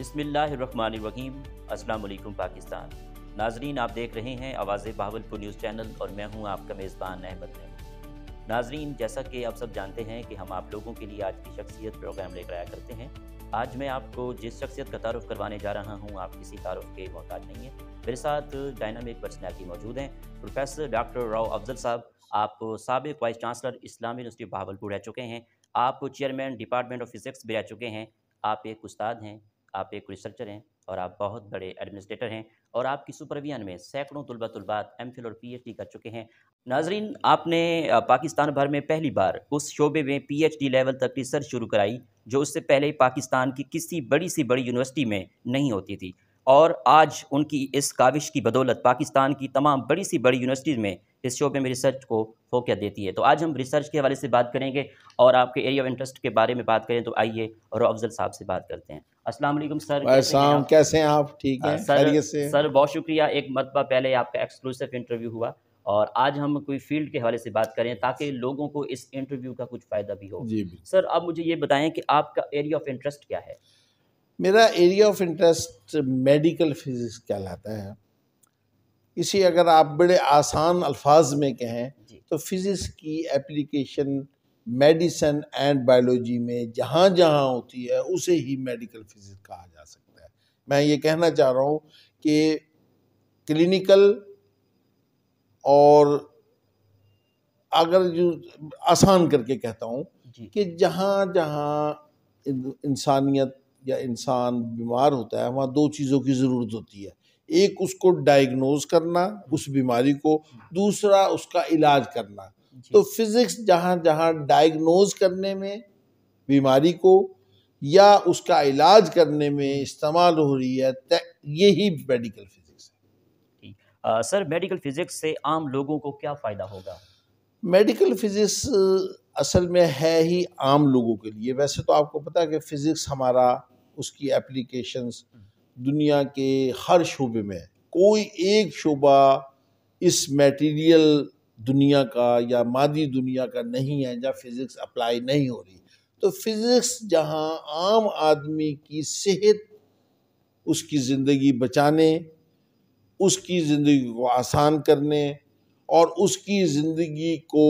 बिसमीम अस्सलाम पाकिस्तान नाजरीन आप देख रहे हैं आवाज़ बहावलपुर न्यूज़ चैनल और मैं हूं आपका मेज़बान अहमद ने नाजरीन जैसा कि आप सब जानते हैं कि हम आप लोगों के लिए आज की शख्सियत प्रोग्राम लेकर आया करते हैं आज मैं आपको जिस शख्सियत का तारफ़ करवाने जा रहा हूँ आप किसी तारफ़ के मोहताज नहीं है मेरे साथ डायनामिक पर्सनैलिटी मौजूद हैं प्रोफेसर डॉक्टर राव अफजल साहब आप सबक vice chancellor Islamia university Bahawalpur रह चुके हैं आप चेयरमैन डिपार्टमेंट ऑफ फिज़िक्स भी रह चुके हैं आप एक उस्ताद हैं आप एक रिसर्चर हैं और आप बहुत बड़े एडमिनिस्ट्रेटर हैं और आपकी सुपरविजन में सैकड़ों तलबा तलबात एम फिल और पी एच डी कर चुके हैं नाजरीन आपने पाकिस्तान भर में पहली बार उस शोबे में पी एच डी लेवल तक रिसर्च शुरू कराई जो उससे पहले पाकिस्तान की किसी बड़ी सी बड़ी यूनिवर्सिटी में नहीं होती थी और आज उनकी इस काविश की बदौलत पाकिस्तान की तमाम बड़ी सी बड़ी यूनिवर्सिटीज़ में इस शोबे में रिसर्च को फोकिया देती है तो आज हम रिसर्च के हवाले से बात करेंगे और आपके एरिया ऑफ इंटरेस्ट के बारे में बात करें तो आइए और अफजल साहब से बात करते हैं अस्सलाम वालेकुम सर वालेकुम कैसे हैं आप ठीक हाँ, हैं सर से सर बहुत शुक्रिया एक मतबा पहले आपका एक्सक्लूसिव इंटरव्यू हुआ और आज हम कोई फील्ड के हवाले से बात करें ताकि लोगों को इस इंटरव्यू का कुछ फ़ायदा भी हो जी सर आप मुझे ये बताएं कि आपका एरिया ऑफ इंटरेस्ट क्या है मेरा area of interest medical physics कहलाता है इसी अगर आप बड़े आसान अल्फाज में कहें तो फिज़िक्स की एप्लीकेशन मेडिसन एंड बायोलॉजी में जहाँ जहाँ होती है उसे ही मेडिकल फिजिक्स कहा जा सकता है मैं ये कहना चाह रहा हूँ कि क्लिनिकल और अगर जो आसान करके कहता हूँ कि जहाँ जहाँ इंसानियत या इंसान बीमार होता है वहाँ दो चीज़ों की ज़रूरत होती है एक उसको डायग्नोज करना उस बीमारी को दूसरा उसका इलाज करना तो फिज़िक्स जहाँ जहाँ डायग्नोज करने में बीमारी को या उसका इलाज करने में इस्तेमाल हो रही है यही मेडिकल फिज़िक्स है आ, सर मेडिकल फिज़िक्स से आम लोगों को क्या फ़ायदा होगा मेडिकल फिज़िक्स असल में है ही आम लोगों के लिए वैसे तो आपको पता है कि फ़िज़िक्स हमारा उसकी एप्लीकेशंस हम्म। दुनिया के हर शोबे में कोई एक शोबा इस मटेरियल दुनिया का या मादी दुनिया का नहीं है जहाँ फिज़िक्स अप्लाई नहीं हो रही तो फिज़िक्स जहाँ आम आदमी की सेहत उसकी ज़िंदगी बचाने उसकी ज़िंदगी को आसान करने और उसकी ज़िंदगी को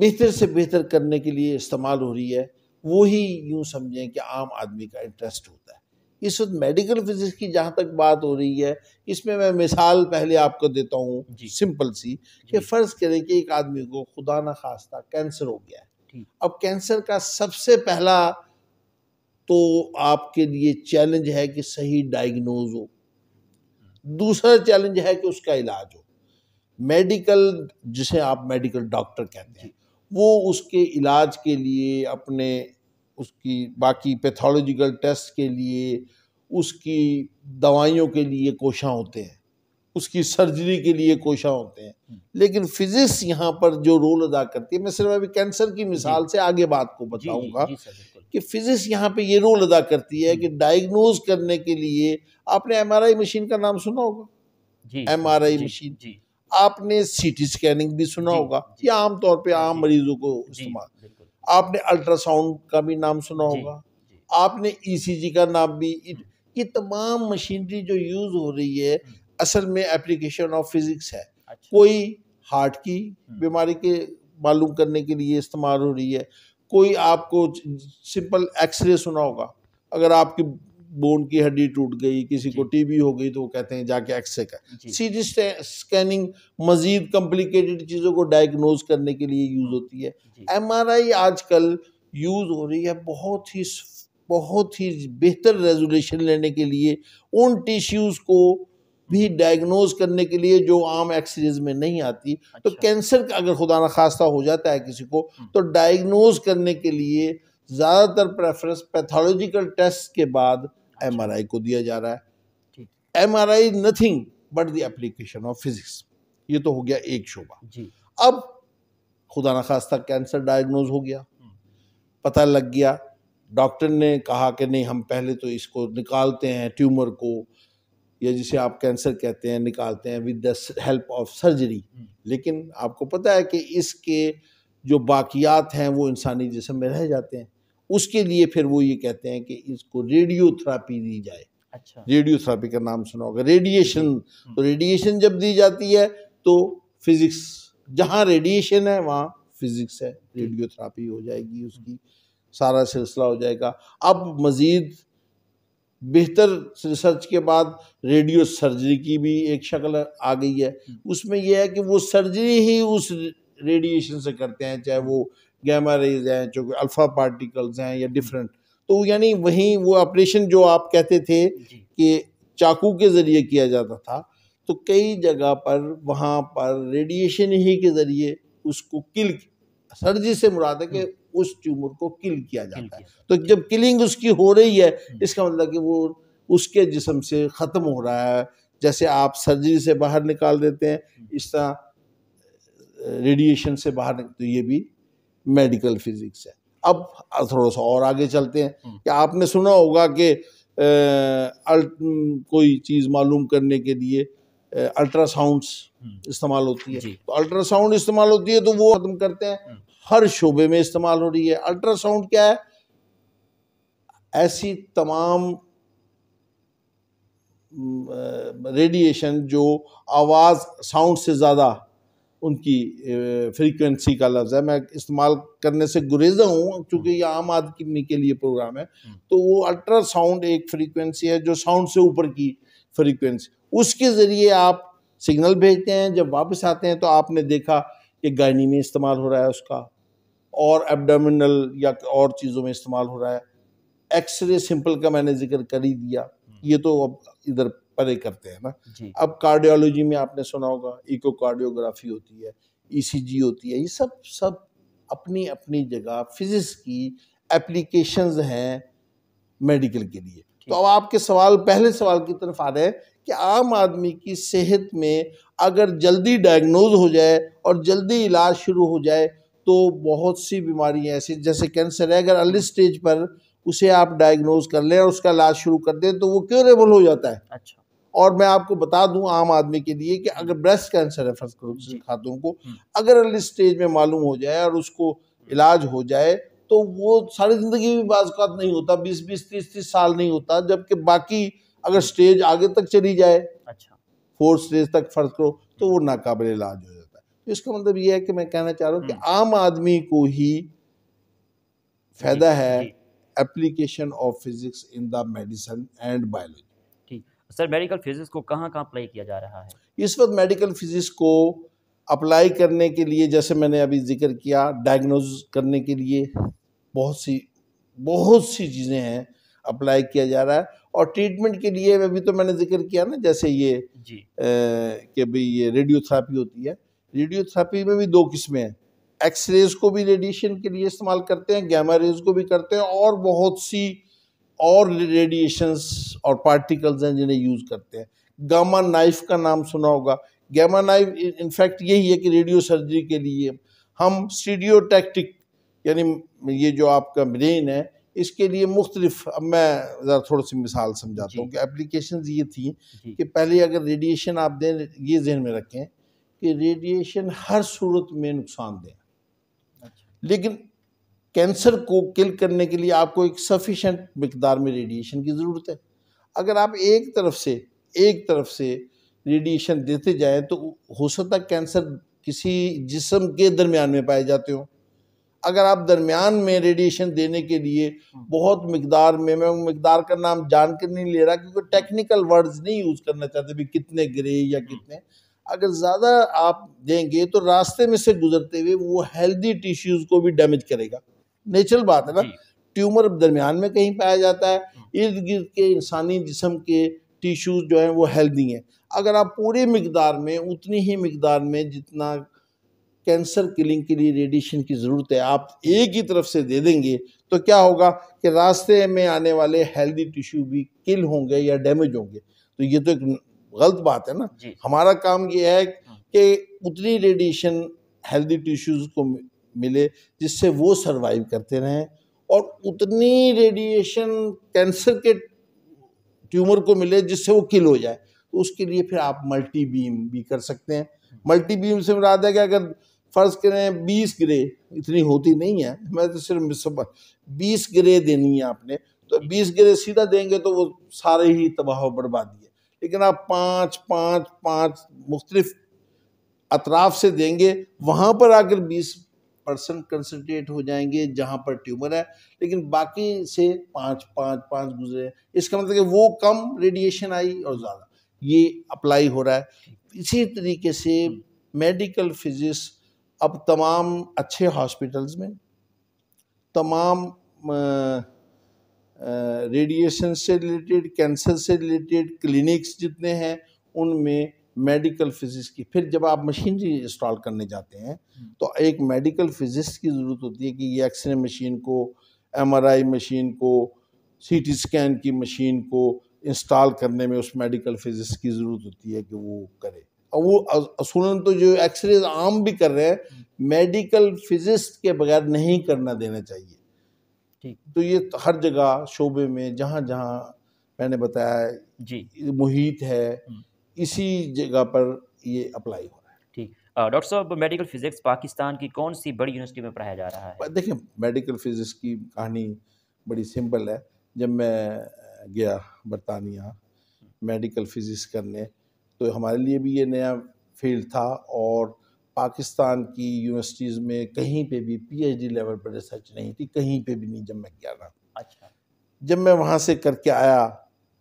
बेहतर से बेहतर करने के लिए इस्तेमाल हो रही है वही यूँ समझें कि आम आदमी का इंटरेस्ट होता है इस वक्त मेडिकल फिजिक्स की जहाँ तक बात हो रही है इसमें मैं मिसाल पहले आपको देता हूँ सिंपल सी कि फ़र्ज करें कि एक आदमी को खुदा न खास्ता कैंसर हो गया है अब कैंसर का सबसे पहला तो आपके लिए चैलेंज है कि सही डायग्नोज हो दूसरा चैलेंज है कि उसका इलाज हो मेडिकल जिसे आप मेडिकल डॉक्टर कहते हैं वो उसके इलाज के लिए अपने उसकी बाकी पैथोलॉजिकल टेस्ट के लिए उसकी दवाइयों के लिए कोशा होते हैं उसकी सर्जरी के लिए कोशा होते हैं हम्म। लेकिन फिजिक्स यहाँ पर जो रोल अदा करती है मैं सिर्फ अभी कैंसर की मिसाल से आगे बात को बताऊंगा कि फिजिक्स यहाँ पे ये रोल अदा करती है कि डायग्नोज हम्म। करने के लिए आपने एमआरआई मशीन का नाम सुना होगा एमआरआई मशीन आपने सीटी स्कैनिंग भी सुना होगा ये आमतौर पर आम मरीजों को इस्तेमाल आपने अल्ट्रासाउंड का भी नाम सुना होगा आपने ईसीजी e का नाम भी ये तमाम मशीनरी जो यूज़ हो रही है हम्म। असल में एप्लीकेशन ऑफ फिज़िक्स है अच्छा। कोई हार्ट की हम्म। बीमारी के मालूम करने के लिए इस्तेमाल हो रही है कोई आपको सिंपल एक्सरे सुना होगा अगर आपकी बोन की हड्डी टूट गई किसी को टीबी हो गई तो वो कहते हैं जाके एक्सरे का सीटी स्कैनिंग मज़ीद कॉम्प्लिकेटेड चीज़ों को डायग्नोज करने के लिए यूज़ होती है एमआरआई आजकल यूज़ हो रही है बहुत ही बहुत ही बेहतर रेजोल्यूशन लेने के लिए उन टिश्यूज़ को भी डायग्नोज करने के लिए जो आम एक्सरेज में नहीं आती तो अच्छा। तो कैंसर का अगर खुदा न खास्ता हो जाता है किसी को हम्म। तो डायग्नोज करने के लिए ज़्यादातर प्रेफरेंस पैथोलॉजिकल टेस्ट के बाद एम को दिया जा रहा है M R I nothing but the application of physics ये तो हो गया एक शोबा अब खुदा न खास्ता कैंसर डायग्नोज हो गया हम्म। पता लग गया डॉक्टर ने कहा कि नहीं हम पहले तो इसको निकालते हैं ट्यूमर को या जिसे आप कैंसर कहते हैं निकालते हैं with the help of surgery लेकिन आपको पता है कि इसके जो बाकियात हैं वो इंसानी जिसम में रह जाते हैं उसके लिए फिर वो ये कहते हैं कि इसको रेडियोथेरापी दी जाए अच्छा रेडियोथेरापी का नाम सुना होगा रेडिएशन तो रेडिएशन हम्म। जब दी जाती है तो फिज़िक्स जहाँ रेडिएशन है वहाँ फिज़िक्स है रेडियोथेरापी हम्म। हो जाएगी उसकी सारा सिलसिला हो जाएगा अब मज़ीद बेहतर रिसर्च के बाद रेडियो सर्जरी की भी एक शक्ल आ गई है हम्म। उसमें यह है कि वो सर्जरी ही उस रेडिएशन से करते हैं चाहे वो गैमा रेज हैं जो अल्फ़ा पार्टिकल्स हैं या डिफरेंट तो यानी वहीं वो ऑपरेशन जो आप कहते थे कि चाकू के ज़रिए किया जाता था तो कई जगह पर वहाँ पर रेडिएशन ही के ज़रिए उसको किल सर्जरी से मुराद है कि हम्म। उस ट्यूमर को किल किया जाता तो है तो जब किलिंग उसकी हो रही है हम्म। इसका मतलब कि वो उसके जिसम से ख़त्म हो रहा है जैसे आप सर्जरी से बाहर निकाल देते हैं हम्म। इस तरह रेडिएशन से बाहर तो ये भी मेडिकल फिजिक्स है अब थोड़ा सा और आगे चलते हैं हम्म। कि आपने सुना होगा कि कोई चीज़ मालूम करने के लिए अल्ट्रासाउंड्स हम्म। इस्तेमाल होती है तो अल्ट्रासाउंड इस्तेमाल होती है तो वो खत्म करते हैं हम्म। हर शोबे में इस्तेमाल हो रही है अल्ट्रासाउंड क्या है ऐसी तमाम रेडिएशन जो आवाज़ साउंड से ज़्यादा उनकी फ्रीक्वेंसी का लफ्ज़ है मैं इस्तेमाल करने से गुरेजा हूँ क्योंकि ये आम आदमी के लिए प्रोग्राम है हम्म। तो वो अल्ट्रासाउंड एक फ्रीक्वेंसी है जो साउंड से ऊपर की फ्रीक्वेंसी उसके ज़रिए आप सिग्नल भेजते हैं जब वापस आते हैं तो आपने देखा कि गायनी में इस्तेमाल हो रहा है उसका और एबडामिनल या और चीज़ों में इस्तेमाल हो रहा है एक्सरे सिंपल का मैंने जिक्र कर ही दिया हम्म। ये तो अब इधर परे करते हैं ना अब कार्डियोलॉजी में आपने सुना होगा इको कार्डियोग्राफी होती है ईसीजी e होती है ये सब सब अपनी अपनी जगह फिजिक्स की एप्लीकेशंस हैं मेडिकल के लिए तो अब आपके सवाल पहले सवाल की तरफ आ रहे हैं कि आम आदमी की सेहत में अगर जल्दी डायग्नोज हो जाए और जल्दी इलाज शुरू हो जाए तो बहुत सी बीमारियां ऐसी जैसे कैंसर है अगर अर्ली स्टेज पर उसे आप डायग्नोज कर लें और उसका इलाज शुरू कर दें तो वो क्योरेबल हो जाता है अच्छा और मैं आपको बता दूं आम आदमी के लिए कि अगर ब्रेस्ट कैंसर है फर्ज करो खातों को हम्म। अगर अर्ली स्टेज में मालूम हो जाए और उसको इलाज हो जाए तो वो सारी ज़िंदगी भी बाज़ात नहीं होता बीस बीस तीस तीस साल नहीं होता जबकि बाकी अगर स्टेज आगे तक चली जाए अच्छा फोर्थ स्टेज तक फर्ज करो तो वो नाकाबिल इलाज हो जाता है तो इसका मतलब ये है कि मैं कहना चाह रहा हूँ कि हम्म। आम आदमी को ही फ़ायदा है application of physics in the medicine and biology sir medical physics को कहाँ कहाँ अप्लाई किया जा रहा है इस वक्त मेडिकल फिजिक्स को अप्लाई करने के लिए जैसे मैंने अभी जिक्र किया डायग्नोज करने के लिए बहुत सी बहुत सी चीज़ें हैं अप्लाई किया जा रहा है और ट्रीटमेंट के लिए अभी तो मैंने जिक्र किया ना जैसे ये कि भाई ये रेडियोथेरापी होती है रेडियोथेरापी में भी दो किस्में हैं एक्सरेज को भी रेडिएशन के लिए इस्तेमाल करते हैं गैमा रेज को भी करते हैं और बहुत सी और रेडिएशंस और पार्टिकल्स हैं जिन्हें यूज़ करते हैं गामा नाइफ का नाम सुना होगा गामा नाइफ इनफैक्ट यही है कि रेडियो सर्जरी के लिए हम स्टीडियोटैक्टिक यानी ये जो आपका ब्रेन है इसके लिए मुख्तलिफ अब मैं ज़रा थोड़ी सी मिसाल समझाता हूँ कि एप्लीकेशन ये थी कि पहले अगर रेडिएशन आप दें ये जहन में रखें कि रेडिएशन हर सूरत में नुकसान दें अच्छा। लेकिन कैंसर को किल करने के लिए आपको एक सफिशेंट मकदार में रेडिएशन की ज़रूरत है अगर आप एक तरफ से एक तरफ से रेडिएशन देते जाएं तो हो सकता है कैंसर किसी जिसम के दरमियान में पाए जाते हो अगर आप दरमियान में रेडिएशन देने के लिए बहुत मकदार में मैं मकदार का नाम जान कर नहीं ले रहा क्योंकि टेक्निकल वर्ड्स नहीं यूज़ करना चाहते भी कितने ग्रे या कितने अगर ज़्यादा आप देंगे तो रास्ते में से गुजरते हुए वो हेल्दी टिश्यूज़ को भी डैमेज करेगा नेचुरल बात है ना ट्यूमर दरमियान में कहीं पाया जाता है हाँ। इर्द गिर्द के इंसानी जिसम के टिश्यूज़ जो हैं वो हेल्दी हैं अगर आप पूरी मकदार में उतनी ही मकदार में जितना कैंसर किलिंग के लिए रेडिएशन की ज़रूरत है आप एक ही तरफ से दे देंगे तो क्या होगा कि रास्ते में आने वाले हेल्दी टिश्यू भी किल होंगे या डैमेज होंगे तो ये तो एक गलत बात है ना हमारा काम ये है हाँ। कि उतनी रेडिएशन हेल्दी टिश्यूज़ को मिले जिससे वो सरवाइव करते रहें और उतनी रेडिएशन कैंसर के ट्यूमर को मिले जिससे वो किल हो जाए तो उसके लिए फिर आप मल्टी बीम भी कर सकते हैं मल्टी बीम से मुराद है कि अगर फ़र्ज़ करें बीस ग्रे इतनी होती नहीं है मैं तो सिर्फ बीस ग्रे देनी है आपने तो बीस ग्रे सीधा देंगे तो वो सारे ही तबाह बर्बादी है लेकिन आप पाँच पाँच पाँच मुख्तलिफ अतराफ से देंगे वहाँ पर आकर बीस पर्सन कंसनट्रेट हो जाएंगे जहाँ पर ट्यूमर है लेकिन बाकी से पाँच पाँच पाँच गुजरे इसका मतलब कि वो कम रेडिएशन आई और ज़्यादा ये अप्लाई हो रहा है इसी तरीके से मेडिकल फिजिस अब तमाम अच्छे हॉस्पिटल्स में तमाम रेडिएशन से रिलेटेड कैंसर से रिलेटेड क्लिनिक्स जितने हैं उनमें मेडिकल फिजिक्स की फिर जब आप मशीनरी इंस्टॉल करने जाते हैं तो एक मेडिकल फिजिक्स की ज़रूरत होती है कि ये एक्सरे मशीन को एमआरआई मशीन को सीटी स्कैन की मशीन को इंस्टॉल करने में उस मेडिकल फिजिक्स की ज़रूरत होती है कि वो करे और वो असूलन तो जो एक्सरे आम भी कर रहे हैं मेडिकल फिजिस्ट के बगैर नहीं करना देना चाहिए ठीक तो ये हर जगह शोबे में जहाँ जहाँ मैंने बताया जी मुहित है हम्म। इसी जगह पर ये अप्लाई हो रहा है ठीक डॉक्टर साहब मेडिकल फिजिक्स पाकिस्तान की कौन सी बड़ी यूनिवर्सिटी में पढ़ाया जा रहा है देखिए मेडिकल फिजिक्स की कहानी बड़ी सिंपल है जब मैं गया बरतानिया मेडिकल फिजिक्स करने तो हमारे लिए भी ये नया फील्ड था और पाकिस्तान की यूनिवर्सिटीज़ में कहीं पे भी पीएचडी लेवल पर रिसर्च नहीं थी कहीं पे भी नहीं जब मैं गया ना अच्छा जब मैं वहाँ से करके आया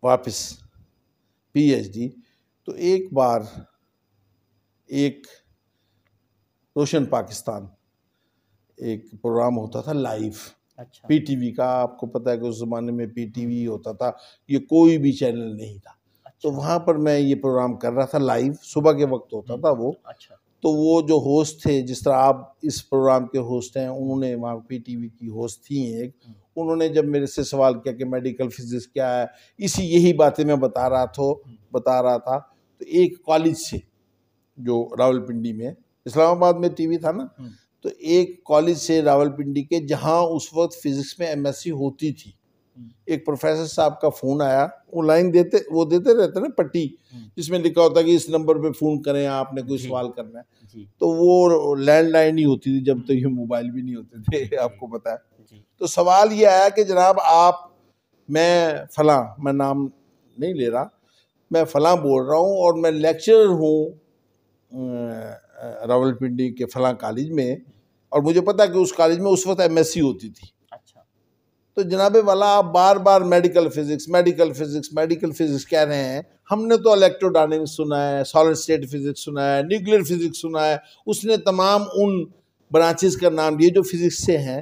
वापस पीएचडी तो एक बार एक रोशन पाकिस्तान एक प्रोग्राम होता था लाइव अच्छा पीटीवी का आपको पता है कि उस ज़माने में पीटीवी होता था ये कोई भी चैनल नहीं था तो अच्छा। तो वहाँ पर मैं ये प्रोग्राम कर रहा था लाइव सुबह के वक्त होता था वो हम्म, अच्छा तो वो जो होस्ट थे जिस तरह आप इस प्रोग्राम के होस्ट हैं उन्होंने वहाँ पीटीवी की होस्ट थी एक हम्म। उन्होंने जब मेरे से सवाल किया कि मेडिकल फिजिक्स क्या है इसी यही बातें मैं बता रहा था हम्म। बता रहा था तो एक कॉलेज से जो रावलपिंडी में इस्लामाबाद में टीवी था ना हम्म। तो एक कॉलेज से रावलपिंडी के जहाँ उस वक्त फिजिक्स में एमएससी होती थी हम्म। एक प्रोफेसर साहब का फ़ोन आया वो लाइन देते वो देते रहते ना पट्टी हम्म। जिसमें लिखा होता कि इस नंबर पे फ़ोन करें आपने कोई सवाल करना है तो वो लैंडलाइन ही होती थी जब तो ये मोबाइल भी नहीं होते थे आपको पता है तो सवाल ये आया कि जनाब आप मैं फला मैं नाम नहीं ले रहा मैं फ़लाँ बोल रहा हूँ और मैं लेक्चरर हूँ रावलपिंडी के फ़लाँ कॉलेज में और मुझे पता कि उस कॉलेज में उस वक्त एम होती थी अच्छा तो जनाबे वाला आप बार बार medical physics medical physics medical physics कह रहे हैं हमने तो इलेक्ट्रोडायनेमिक्स सुना है सॉलिड स्टेट फिज़िक्स सुना है न्यूक्लियर फिज़िक्स सुना है उसने तमाम उन ब्रांचेस का नाम लिए जो फिज़िक्स से हैं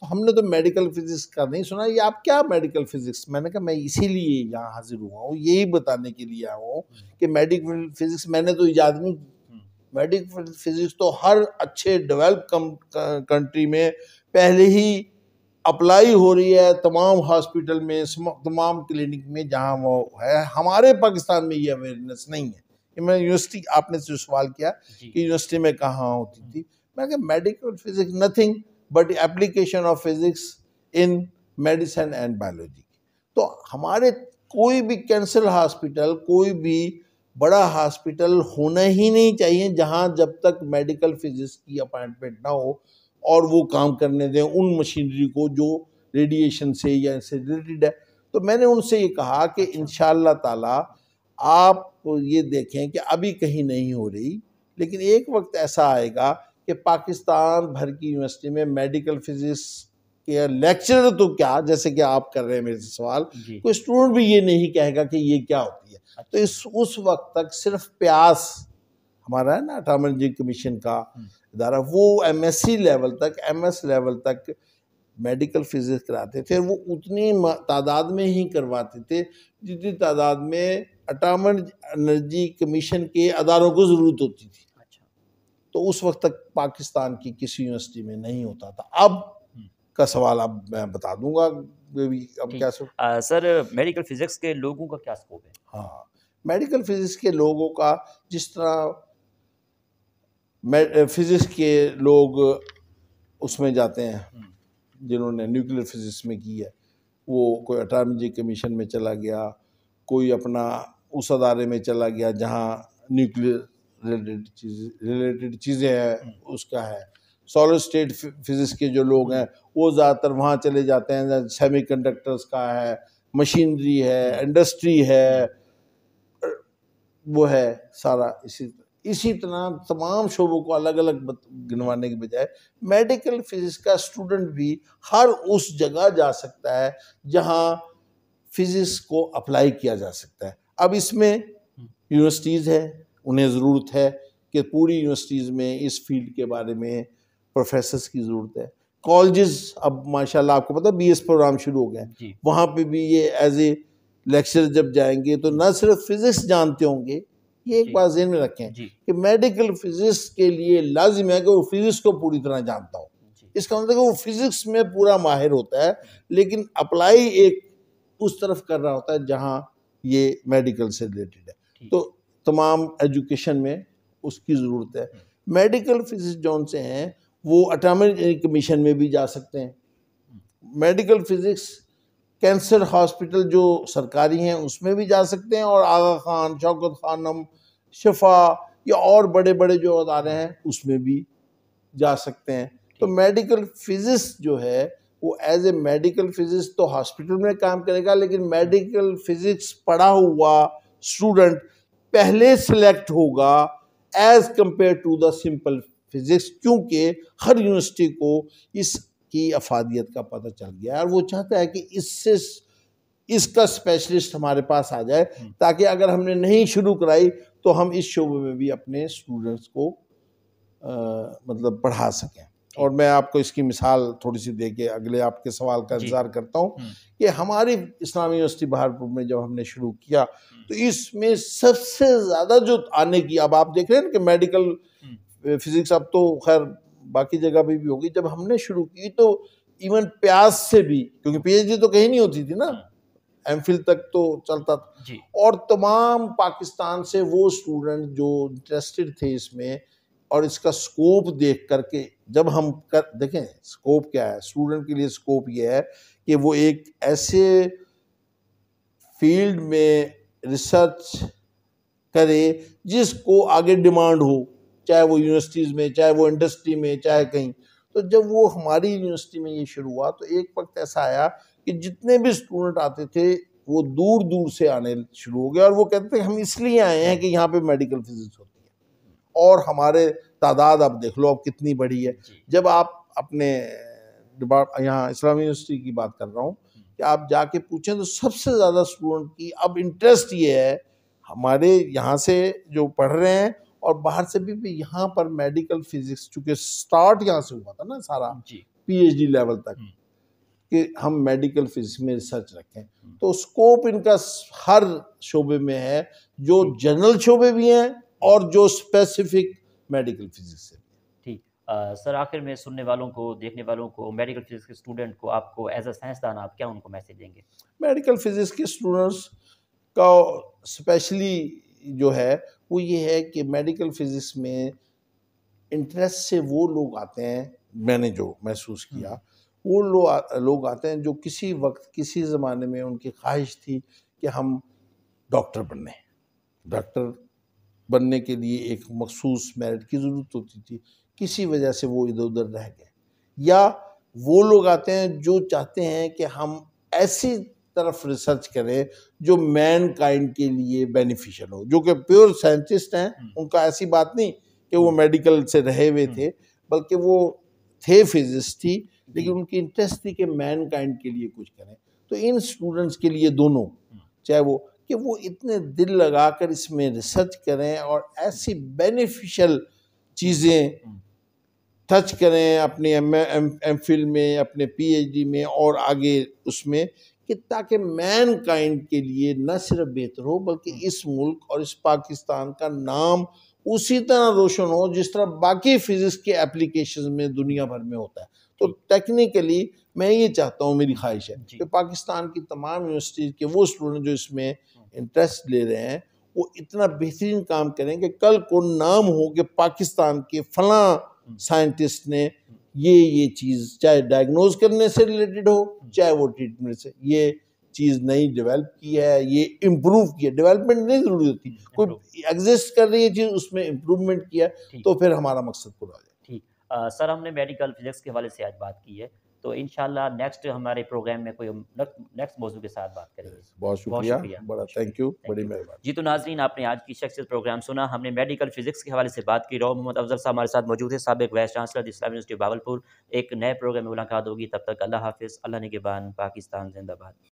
तो हमने तो मेडिकल फिजिक्स का नहीं सुना ये आप क्या मेडिकल फिजिक्स मैंने कहा मैं इसीलिए यहाँ हाजिर हुआ हूँ यही बताने के लिए आया हूँ कि मेडिकल फिजिक्स मैंने तो याद नहीं की मेडिकल फिजिक्स तो हर अच्छे डेवलप कंट्री में पहले ही अप्लाई हो रही है तमाम हॉस्पिटल में तमाम क्लिनिक में जहाँ वो है हमारे पाकिस्तान में ये अवेयरनेस नहीं है कि मैं यूनिवर्सिटी आपने से सवाल किया कि यूनिवर्सिटी में कहाँ होती थी हम्म। मैं कहा medical physics nothing but application of physics in medicine and biology तो हमारे कोई भी कैंसर हॉस्पिटल कोई भी बड़ा हॉस्पिटल होना ही नहीं चाहिए जहां जब तक मेडिकल फिजिक्स की अपॉइंटमेंट ना हो और वो काम करने दें उन मशीनरी को जो रेडिएशन से या इससे रिलेटेड है तो मैंने उनसे ये कहा कि अच्छा। इन ताला आप ये देखें कि अभी कहीं नहीं हो रही लेकिन एक वक्त ऐसा आएगा कि पाकिस्तान भर की यूनिवर्सिटी में मेडिकल फिजिक्स के लेक्चर तो क्या जैसे कि आप कर रहे हैं मेरे से सवाल कोई स्टूडेंट भी ये नहीं कहेगा कि ये क्या होती है तो इस उस वक्त तक सिर्फ प्यास हमारा है ना जी कमीशन का हम्म। इदारा वो सी लेवल तक एस लेवल तक मेडिकल फिजिक्स कराते थे वो उतनी तादाद में ही करवाते थे जितनी तादाद में अटामन एनर्जी कमीशन के अदारों को ज़रूरत होती थी तो उस वक्त तक पाकिस्तान की किसी यूनिवर्सिटी में नहीं होता था अब हम्म। का सवाल अब मैं बता दूंगा अब क्या सर आ, सर मेडिकल फिजिक्स के लोगों का क्या स्कोप है हाँ मेडिकल फिजिक्स के लोगों का जिस तरह फिजिक्स के लोग उसमें जाते हैं हम्म। जिन्होंने न्यूक्लियर फिजिक्स में की है वो कोई अटार्मी कमीशन में चला गया कोई अपना उस अदारे में चला गया जहाँ न्यूक्लियर रिलेटेड चीज रिलेटेड चीज़ें हैं हम्म। उसका है सॉलिड स्टेट फिजिक्स के जो लोग हैं हम्म। वो ज़्यादातर वहाँ चले जाते हैं सेमी कंडक्टर्स का है मशीनरी है इंडस्ट्री हम्म। है वो है सारा इसी तरह इसी तरह तमाम शोबों को अलग अलग गिनवाने के बजाय मेडिकल फिजिक्स का स्टूडेंट भी हर उस जगह जा सकता है जहाँ फिजिक्स को अप्लाई किया जा सकता है अब इसमें यूनिवर्सिटीज़ है उन्हें ज़रूरत है कि पूरी यूनिवर्सिटीज़ में इस फील्ड के बारे में प्रोफेसर्स की ज़रूरत है कॉलेजेस अब माशाल्लाह आपको पता बी एस प्रोग्राम शुरू हो गए वहाँ पे भी ये एज ए लेक्चर जब जाएंगे तो ना सिर्फ फिज़िक्स जानते होंगे ये एक बात जहन में रखें कि मेडिकल फिज़िक्स के लिए लाजिम है कि वो फिज़िक्स को पूरी तरह जानता हो इसका मतलब वो फिज़िक्स में पूरा माहिर होता है लेकिन अप्लाई एक उस तरफ कर रहा होता है जहाँ ये मेडिकल से रिलेटेड है तो तमाम एजुकेशन में उसकी ज़रूरत है मेडिकल फिजिस जौन से हैं वो अटामिक कमीशन में भी जा सकते हैं मेडिकल फिज़िक्स कैंसर हॉस्पिटल जो सरकारी हैं उसमें भी जा सकते हैं और आगा खान शौकत खानम शफा या और बड़े बड़े जो अदारे हैं उसमें भी जा सकते हैं तो मेडिकल फिजिस जो है वो एज ए मेडिकल फिजिक्स तो हॉस्पिटल में काम करेगा लेकिन मेडिकल फिजिक्स पढ़ा हुआ स्टूडेंट पहले सेलेक्ट होगा as compare to the simple physics क्योंकि हर यूनिवर्सिटी को इसकी अफादियत का पता चल गया है और वो चाहता है कि इससे इसका स्पेशलिस्ट हमारे पास आ जाए हम्म। ताकि अगर हमने नहीं शुरू कराई तो हम इस शोबे में भी अपने स्टूडेंट्स को आ, मतलब पढ़ा सकें और मैं आपको इसकी मिसाल थोड़ी सी दे के अगले आपके सवाल का इंतज़ार करता हूँ हम्म। कि हमारी इस्लामी यूनिवर्सिटी बहारपुर में जब हमने शुरू किया हम्म। तो इसमें सबसे ज़्यादा जो आने की अब आप देख रहे हैं कि मेडिकल हम्म। फिज़िक्स अब तो खैर बाकी जगह भी, भी होगी जब हमने शुरू की तो इवन प्यास से भी क्योंकि पी तो कहीं नहीं होती थी ना एम तक तो चलता था और तमाम पाकिस्तान से वो स्टूडेंट जो इंटरेस्टेड थे इसमें और इसका स्कोप देख करके जब हम कर देखें स्कोप क्या है स्टूडेंट के लिए स्कोप ये है कि वो एक ऐसे फील्ड में रिसर्च करे जिसको आगे डिमांड हो चाहे वो यूनिवर्सिटीज़ में चाहे वो इंडस्ट्री में चाहे कहीं तो जब वो हमारी यूनिवर्सिटी में ये शुरू हुआ तो एक वक्त ऐसा आया कि जितने भी स्टूडेंट आते थे वो दूर दूर से आने शुरू हो गए और वो कहते थे हम इसलिए आए हैं कि यहाँ पे मेडिकल फिजिक्स होता और हमारे तादाद आप देख लो अब कितनी बड़ी है जब आप अपने यहाँ इस्लामी यूनिवर्सिटी की बात कर रहा हूँ कि आप जाके पूछें तो सबसे ज़्यादा स्टूडेंट की अब इंटरेस्ट ये है हमारे यहाँ से जो पढ़ रहे हैं और बाहर से भी, भी यहाँ पर मेडिकल फिजिक्स चूँकि स्टार्ट यहाँ से हुआ था ना सारा पी लेवल तक हम्म। कि हम मेडिकल फिजिक्स में रिसर्च रखें हम्म। तो स्कोप इनका हर शोबे में है जो जनरल शोबे भी हैं और जो स्पेसिफिक मेडिकल फिजिक्स है ठीक सर आखिर में सुनने वालों को देखने वालों को मेडिकल फिजिक्स के स्टूडेंट को आपको एज अ साइंसदान आप क्या उनको मैसेज देंगे मेडिकल फिजिक्स के स्टूडेंट्स का स्पेशली जो है वो ये है कि मेडिकल फिजिक्स में इंटरेस्ट से वो लोग आते हैं मैंने जो महसूस हम्म। किया वो लो, लोग आते हैं जो किसी वक्त किसी ज़माने में उनकी ख्वाहिश थी कि हम डॉक्टर बनने डॉक्टर बनने के लिए एक मखसूस मेरिट की ज़रूरत होती थी किसी वजह से वो इधर उधर रह गए या वो लोग आते हैं जो चाहते हैं कि हम ऐसी तरफ रिसर्च करें जो मैन काइंड के लिए बेनिफिशियल हो जो कि प्योर साइंटिस्ट हैं हम्म। उनका ऐसी बात नहीं कि वो मेडिकल हम्म। से रहे हुए हम्म। थे बल्कि वो थे फिजिस्ट थी लेकिन उनकी इंटरेस्ट थी कि मैन काइंड के लिए कुछ करें तो इन स्टूडेंट्स के लिए दोनों चाहे वो कि वो इतने दिल लगाकर इसमें रिसर्च करें और ऐसी बेनिफिशियल चीज़ें टच करें अपने एम एम फिल में अपने पीएचडी में और आगे उसमें कि ताकि मैन काइंड के लिए न सिर्फ बेहतर हो बल्कि इस मुल्क और इस पाकिस्तान का नाम उसी तरह रोशन हो जिस तरह बाकी फिज़िक्स के एप्लीकेशन में दुनिया भर में होता है तो टेक्निकली मैं ये चाहता हूँ मेरी ख्वाहिश है कि पाकिस्तान की तमाम यूनिवर्सिटीज़ के वो स्टूडेंट जो इसमें इंटरेस्ट ले रहे हैं वो इतना बेहतरीन काम करें कि कल को नाम हो कि पाकिस्तान के फला साइंटिस्ट ने ये ये चीज़ चाहे डायग्नोज करने से रिलेटेड हो चाहे वो ट्रीटमेंट से ये चीज़ नई डेवलप की है ये इम्प्रूव किया डेवलपमेंट नहीं ज़रूरी होती कोई एग्जिस्ट कर रही है चीज़ उसमें इम्प्रूवमेंट किया तो फिर हमारा मकसद पूरा हो जाए ठीक सर हमने मेडिकल फिजिक्स के हवाले से आज बात की है तो इन नेक्स्ट हमारे प्रोग्राम में कोई नेक्स्ट मौजू के साथ बात करेंगे बहुत शुक्रिया थैंक यू बड़ी मेहरबानी जी तो नाजरीन आपने आज की शख्सियत प्रोग्राम सुना हमने मेडिकल फिजिक्स के हवाले से बात की रो मोहम्मद अफजल साहब हमारे साथ मौजूद है सबक vice chancellor Islam university Bahawalpur एक नए प्रोग्राम में मुलाकात होगी तब तक अल्लाह हाफिज़ अल्लाह ने के पाकिस्तान जिंदाबाद